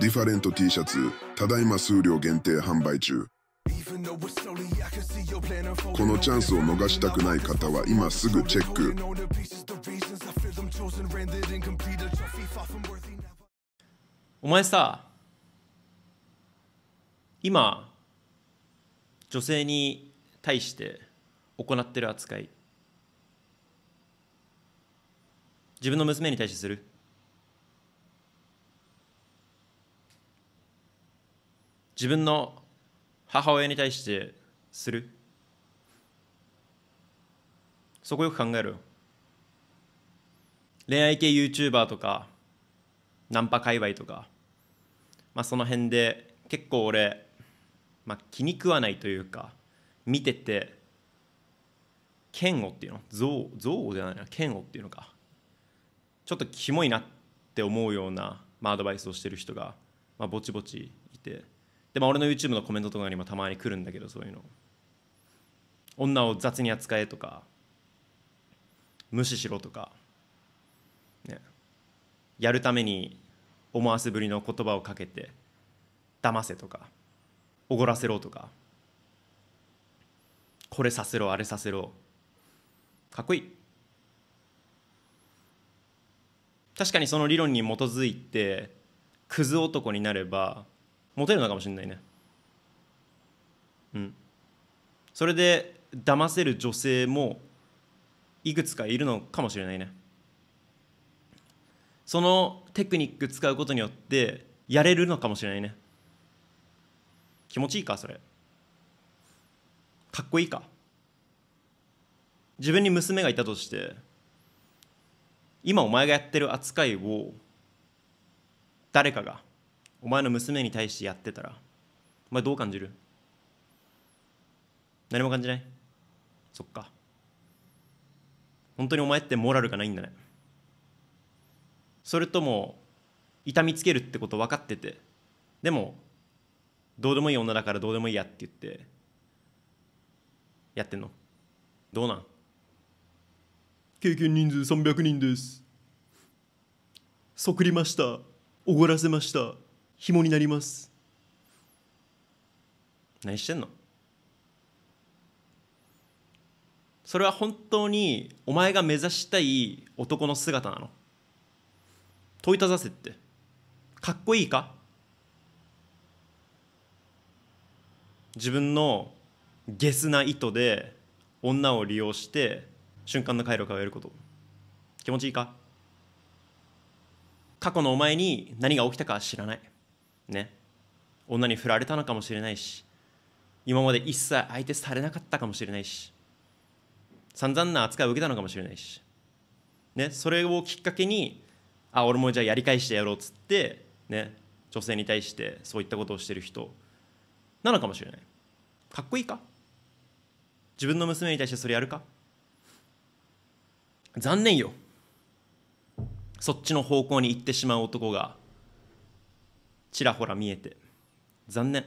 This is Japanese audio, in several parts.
ディファレント T シャツただいま数量限定販売中このチャンスを逃したくない方は今すぐチェックお前さ今女性に対して行ってる扱い自分の娘に対してする自分の母親に対してするそこよく考える恋愛系 YouTuber とかナンパ界隈とか、まあ、その辺で結構俺、まあ、気に食わないというか見てて嫌悪っていうの憎悪じゃないな嫌悪っていうのかちょっとキモいなって思うような、まあ、アドバイスをしてる人が、まあ、ぼちぼちいて。で、も俺の YouTube のコメントとかにもたまに来るんだけどそういうの女を雑に扱えとか無視しろとか、ね、やるために思わせぶりの言葉をかけて騙せとかおごらせろとかこれさせろあれさせろかっこいい確かにその理論に基づいてクズ男になればモテるのかもしれないねうんそれで騙せる女性もいくつかいるのかもしれないねそのテクニック使うことによってやれるのかもしれないね気持ちいいかそれかっこいいか自分に娘がいたとして今お前がやってる扱いを誰かがお前の娘に対してやってたらお前どう感じる何も感じないそっか本当にお前ってモラルがないんだねそれとも痛みつけるってこと分かっててでもどうでもいい女だからどうでもいいやって言ってやってんのどうなん経験人数300人ですそくりましたおごらせました紐になります何してんのそれは本当にお前が目指したい男の姿なの問いただせってかっこいいか自分のゲスな意図で女を利用して瞬間の回路を変えること気持ちいいか過去のお前に何が起きたかは知らないね女に振られたのかもしれないし今まで一切相手されなかったかもしれないし散々な扱いを受けたのかもしれないし、ね、それをきっかけにあ俺もじゃあやり返してやろうっつって、ね、女性に対してそういったことをしてる人なのかもしれないかっこいいか自分の娘に対してそれやるか残念よそっちの方向に行ってしまう男がちらほら見えて残念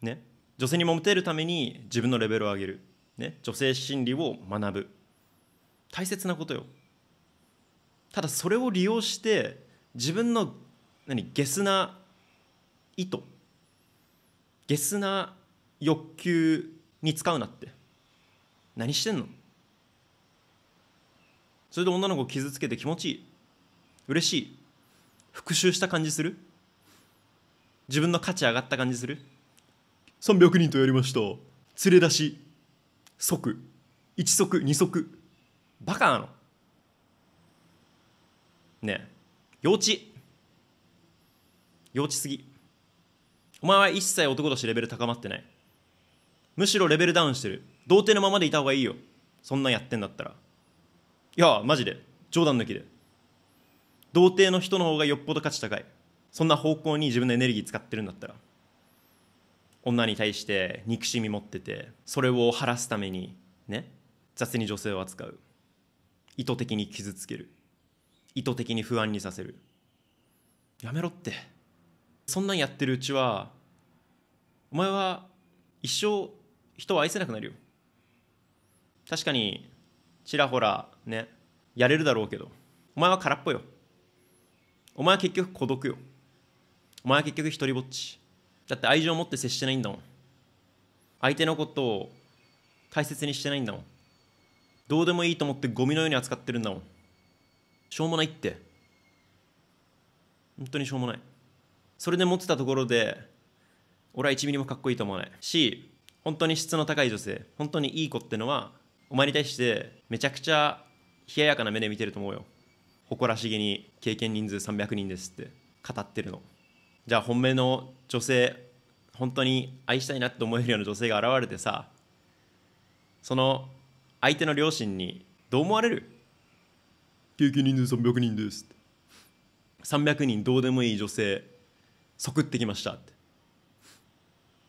ね女性にもモテるために自分のレベルを上げる、ね、女性心理を学ぶ大切なことよただそれを利用して自分の何ゲスな意図ゲスな欲求に使うなって何してんのそれで女の子を傷つけて気持ちいい嬉しい復讐した感じする自分の価値上がった感じする300人とやりました連れ出し即1足2足バカなのねえ幼稚幼稚すぎお前は一切男としてレベル高まってないむしろレベルダウンしてる童貞のままでいた方がいいよそんなんやってんだったらいやマジで冗談抜きで童貞の人の方がよっぽど価値高いそんな方向に自分のエネルギー使ってるんだったら女に対して憎しみ持っててそれを晴らすためにね雑に女性を扱う意図的に傷つける意図的に不安にさせるやめろってそんなんやってるうちはお前は一生人を愛せなくなるよ確かにちらほらねやれるだろうけどお前は空っぽよお前は結局孤独よお前は結局一人ぼっちだって愛情を持って接してないんだもん相手のことを大切にしてないんだもんどうでもいいと思ってゴミのように扱ってるんだもんしょうもないって本当にしょうもないそれで持ってたところで俺は1ミリもかっこいいと思わないし本当に質の高い女性本当にいい子ってのはお前に対してめちゃくちゃ冷ややかな目で見てると思うよ誇らしげに経験人数300人ですって語ってるのじゃあ本命の女性本当に愛したいなって思えるような女性が現れてさその相手の両親にどう思われる経験人数300人ですって300人どうでもいい女性即ってきましたって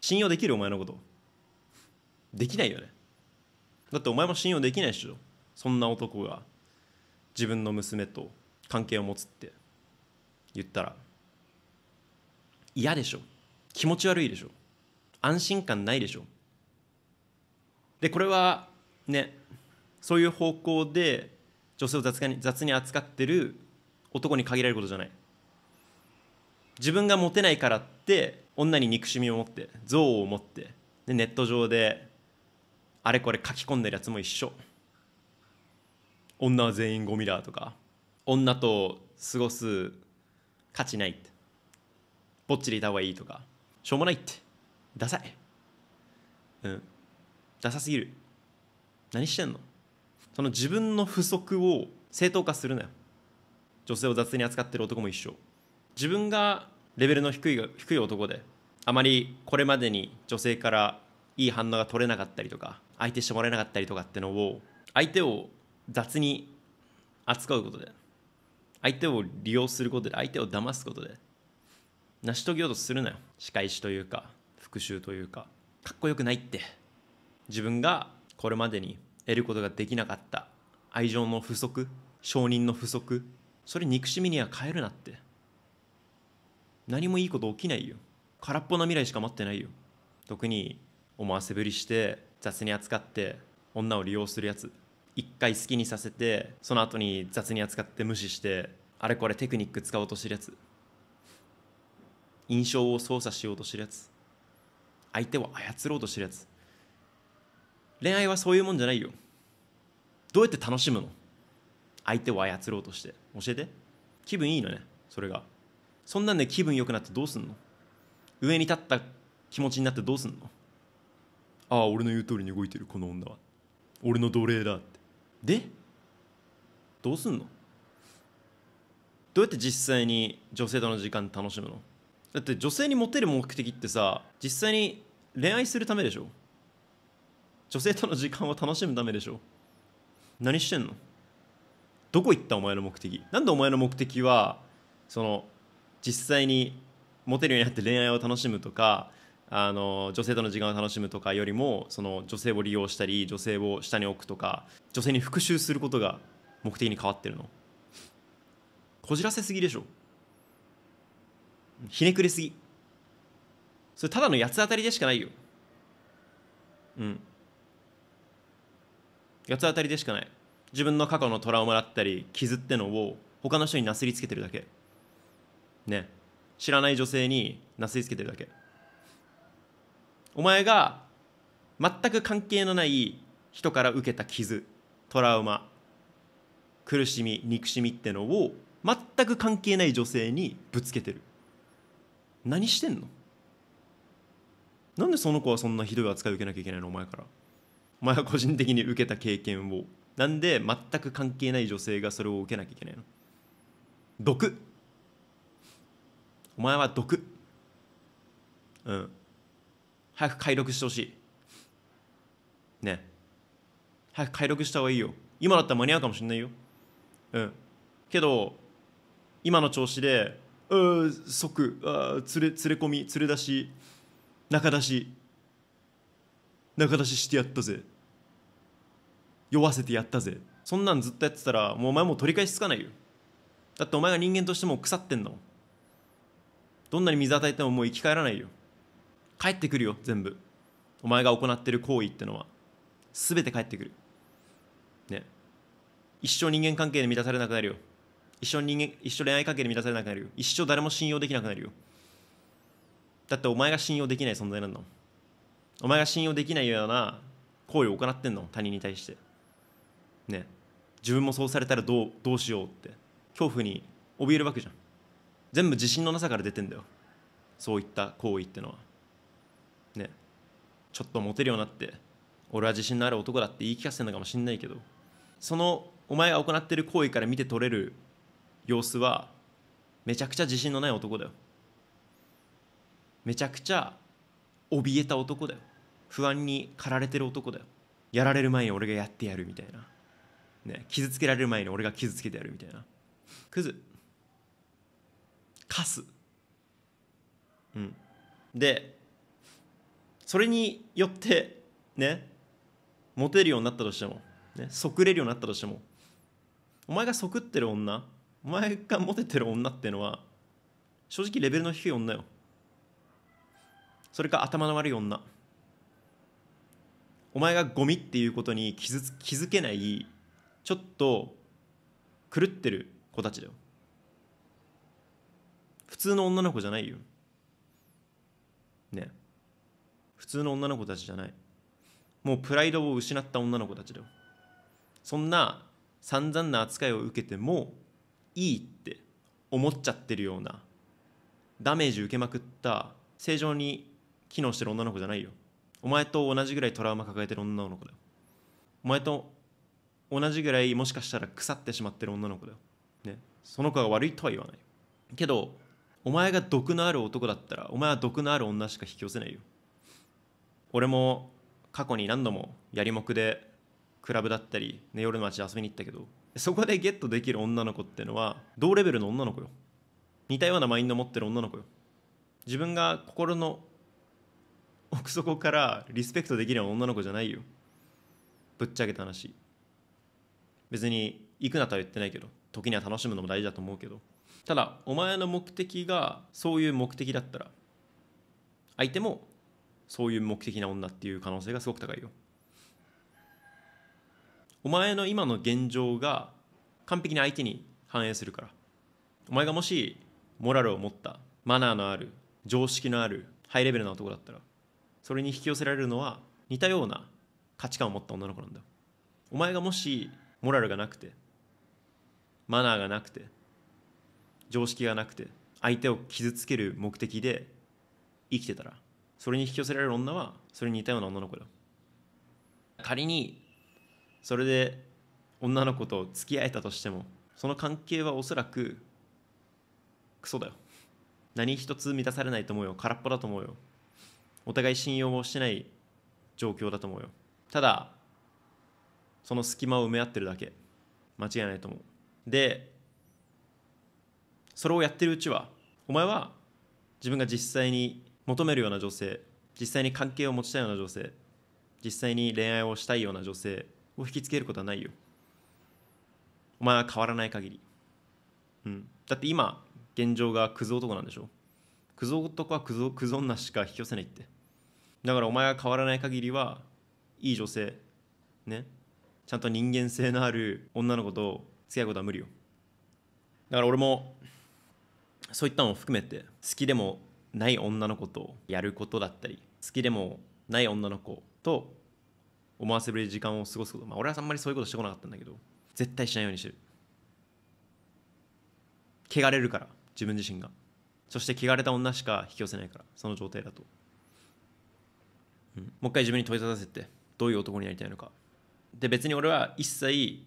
信用できるお前のことできないよねだってお前も信用できないでしょそんな男が自分の娘と関係を持つって言ったら嫌でしょ気持ち悪いでしょ安心感ないでしょでこれはねそういう方向で女性を雑に雑に扱ってる男に限られることじゃない自分がモテないからって女に憎しみを持って憎悪を持ってでネット上であれこれ書き込んでるやつも一緒女は全員ゴミだとか女と過ごす価値ないってぼっちでいた方がいいとかしょうもないってダサいうんダサすぎる何してんのその自分の不足を正当化するなよ女性を雑に扱ってる男も一緒自分がレベルの低い低い男であまりこれまでに女性からいい反応が取れなかったりとか相手してもらえなかったりとかってのを相手を雑に扱うことで相手を利用することで相手を騙すことで成し遂げようとするなよ仕返しというか復讐というかかっこよくないって自分がこれまでに得ることができなかった愛情の不足承認の不足それ憎しみには変えるなって何もいいこと起きないよ空っぽな未来しか待ってないよ特に思わせぶりして雑に扱って女を利用するやつ一回好きにさせてその後に雑に扱って無視してあれこれテクニック使おうとしてるやつ印象を操作しようとしてるやつ相手を操ろうとしてるやつ恋愛はそういうもんじゃないよどうやって楽しむの相手を操ろうとして教えて気分いいのねそれがそんなんで気分良くなってどうすんの上に立った気持ちになってどうすんのああ俺の言う通りに動いてるこの女は俺の奴隷だってでどうすんのどうやって実際に女性との時間楽しむのだって女性にモテる目的ってさ実際に恋愛するためでしょ女性との時間を楽しむためでしょ何してんのどこ行ったお前の目的なんでお前の目的はその実際にモテるようになって恋愛を楽しむとかあの女性との時間を楽しむとかよりもその女性を利用したり女性を下に置くとか女性に復讐することが目的に変わってるのこじらせすぎでしょひねくれすぎそれただの八つ当たりでしかないようん八つ当たりでしかない自分の過去のトラウマだったり傷ってのを他の人になすりつけてるだけね知らない女性になすりつけてるだけお前が全く関係のない人から受けた傷トラウマ苦しみ憎しみってのを全く関係ない女性にぶつけてる何してんのなんでその子はそんなひどい扱いを受けなきゃいけないのお前からお前は個人的に受けた経験をなんで全く関係ない女性がそれを受けなきゃいけないの毒お前は毒うん早く解読してほしいね早く解読した方がいいよ今だったら間に合うかもしんないようんけど今の調子で即あ連れ連れ込み連れ出し仲出し仲出ししてやったぜ酔わせてやったぜそんなんずっとやってたらもうお前もう取り返しつかないよだってお前が人間としても腐ってんのどんなに水与えてももう生き返らないよ帰ってくるよ全部お前が行ってる行為ってのは全て帰ってくるね一生人間関係で満たされなくなるよ一緒に人間一緒恋愛関係で満たされなくなるよ一生誰も信用できなくなるよだってお前が信用できない存在なんだお前が信用できないような行為を行ってんの他人に対してね自分もそうされたらどうどうしようって恐怖に怯えるわけじゃん全部自信のなさから出てんだよそういった行為ってのはねちょっとモテるようになって俺は自信のある男だって言い聞かせてるのかもしんないけどそのお前が行ってる行為から見て取れる様子はめちゃくちゃ自信のない男だよめちゃくちゃ怯えた男だよ不安に駆られてる男だよやられる前に俺がやってやるみたいな、ね、傷つけられる前に俺が傷つけてやるみたいなクズカスうんでそれによってねモテるようになったとしても、ね、即れるようになったとしてもお前が即ってる女お前がモテてる女っていうのは正直レベルの低い女よそれか頭の悪い女お前がゴミっていうことに気づ気づけないちょっと狂ってる子たちだよ普通の女の子じゃないよね普通の女の子たちじゃないもうプライドを失った女の子たちだよそんな散々な扱いを受けてもいいって思っちゃってるようなダメージ受けまくった正常に機能してる女の子じゃないよお前と同じぐらいトラウマ抱えてる女の子だよお前と同じぐらいもしかしたら腐ってしまってる女の子だよ、ね、その子が悪いとは言わないけどお前が毒のある男だったらお前は毒のある女しか引き寄せないよ俺も過去に何度もやりもくでクラブだったり、ね、夜の街遊びに行ったけどそこでゲットできる女の子ってのは同レベルの女の子よ似たようなマインド持ってる女の子よ自分が心の 奥底からリスペクトできるような女の子じゃないよぶっちゃけた話別に行くなとは言ってないけど時には楽しむのも大事だと思うけどただお前の目的がそういう目的だったら相手もそういう目的な女っていう可能性がすごく高いよお前の今の現状が完璧に相手に反映するからお前がもしモラルを持ったマナーのある常識のあるハイレベルな男だったらそれに引き寄せられるのは似たような価値観を持った女の子なんだお前がもしモラルがなくてマナーがなくて常識がなくて相手を傷つける目的で生きてたらそれに引き寄せられる女はそれに似たような女の子だ仮にそれで女の子と付き合えたとしてもその関係はおそらくクソだよ何一つ満たされないと思うよ空っぽだと思うよお互い信用もしてない状況だと思うよただその隙間を埋め合ってるだけ間違いないと思うでそれをやってるうちはお前は自分が実際に求めるような女性実際に関係を持ちたいような女性実際に恋愛をしたいような女性を引きつけることはないよお前は変わらない限り、うん、だって今現状がクズ男なんでしょクズ男はクズクズ女しか引き寄せないってだからお前が変わらない限りはいい女性ねちゃんと人間性のある女の子と付き合うことは無理よだから俺もそういったのを含めて好きでもない女の子とやることだったり好きでもない女の子と思わせぶり時間を過ごすこと、まあ、俺はあんまりそういうことしてこなかったんだけど絶対しないようにしてる汚れるから自分自身がそして汚れた女しか引き寄せないからその状態だと、うん、もう一回自分に問いただせてどういう男になりたいのかで別に俺は一切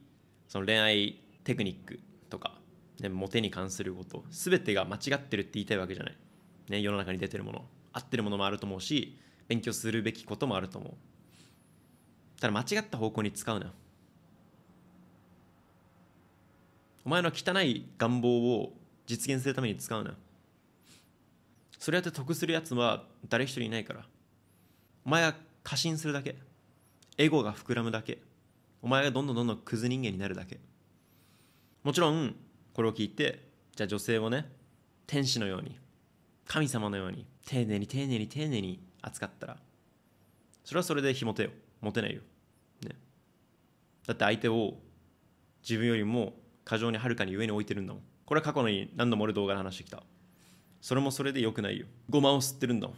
その恋愛テクニックとか、ね、モテに関すること全てが間違ってるって言いたいわけじゃない、ね、世の中に出てるもの合ってるものもあると思うし勉強するべきこともあると思うただ間違った方向に使うなお前の汚い願望を実現するために使うなそれやって得するやつは誰一人いないからお前は過信するだけエゴが膨らむだけお前がどんどんどんどんクズ人間になるだけもちろんこれを聞いてじゃあ女性をね天使のように神様のように丁寧に丁寧に丁寧に扱ったらそれはそれでひもてよ持てないよ、ね、だって相手を自分よりも過剰にはるかに上に置いてるんだもんこれは過去に何度も俺動画で話してきたそれもそれで良くないよごまを吸ってるんだもん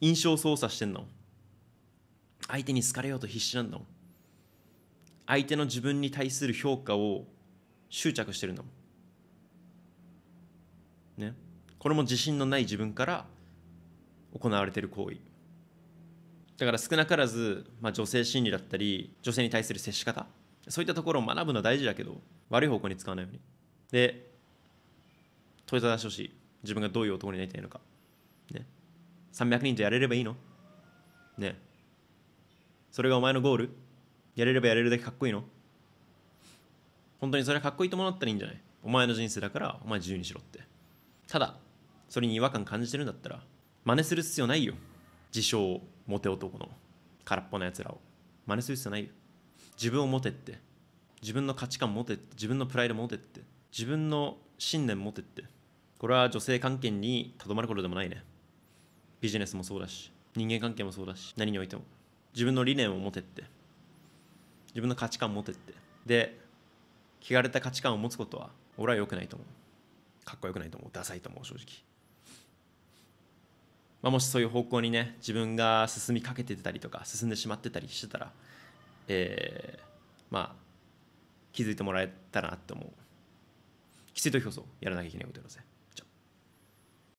印象操作してんだもん相手に好かれようと必死なんだもん相手の自分に対する評価を執着してるんだもんねこれも自信のない自分から行われてる行為だから少なからず、まあ、女性心理だったり女性に対する接し方そういったところを学ぶのは大事だけど悪い方向に使わないようにで問いただしてほしい自分がどういう男になりたいのか、ね、300人じゃやれればいいのねそれがお前のゴールやれればやれるだけかっこいいの本当にそれはかっこいいともなったらいいんじゃないお前の人生だからお前自由にしろってただそれに違和感感じてるんだったら真似する必要ないよ自称をモテ男の空っぽなやつらを真似する必要ないよ自分を持てって自分の価値観持てって自分のプライド持てって自分の信念持てってこれは女性関係にとどまることでもないねビジネスもそうだし人間関係もそうだし何においても自分の理念を持てって自分の価値観持てってで汚れた価値観を持つことは俺は良くないと思うかっこよくないと思うダサいと思う正直まあ、もしそういう方向にね自分が進みかけてたりとか進んでしまってたりしてたら、えー、まあ気づいてもらえたらなって思う。きつい時こそやらなきゃいけないことやぜ。